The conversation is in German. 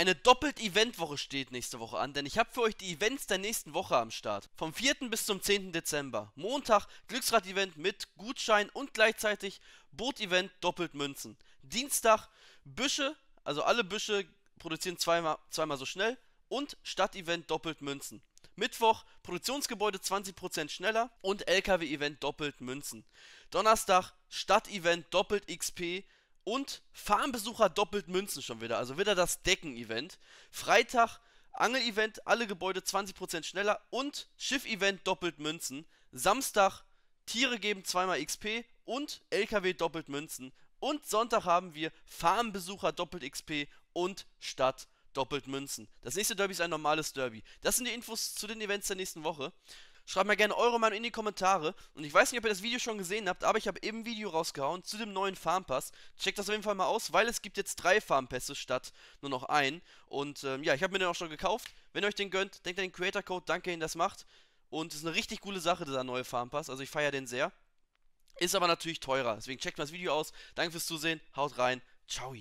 Eine doppelt woche steht nächste Woche an, denn ich habe für euch die Events der nächsten Woche am Start. Vom 4. bis zum 10. Dezember. Montag Glücksrad-Event mit Gutschein und gleichzeitig Boot-Event doppelt Münzen. Dienstag Büsche, also alle Büsche produzieren zweimal, zweimal so schnell und Stadtevent doppelt Münzen. Mittwoch Produktionsgebäude 20% schneller und LKW-Event doppelt Münzen. Donnerstag Stadtevent doppelt XP und Farmbesucher doppelt Münzen schon wieder. Also wieder das Decken-Event. Freitag Angel-Event, alle Gebäude 20% schneller und Schiff-Event doppelt Münzen. Samstag Tiere geben zweimal XP und LKW doppelt Münzen. Und Sonntag haben wir Farmbesucher doppelt XP und Stadt doppelt Münzen. Das nächste Derby ist ein normales Derby. Das sind die Infos zu den Events der nächsten Woche. Schreibt mal gerne eure Meinung in die Kommentare. Und ich weiß nicht, ob ihr das Video schon gesehen habt, aber ich habe eben ein Video rausgehauen zu dem neuen Farmpass. Checkt das auf jeden Fall mal aus, weil es gibt jetzt drei Farmpässe statt nur noch einen. Und ähm, ja, ich habe mir den auch schon gekauft. Wenn ihr euch den gönnt, denkt an den Creator Code, danke, ihr das macht. Und es ist eine richtig coole Sache, dieser neue Farmpass. Also ich feiere den sehr. Ist aber natürlich teurer. Deswegen checkt mal das Video aus. Danke fürs Zusehen. Haut rein. Ciao.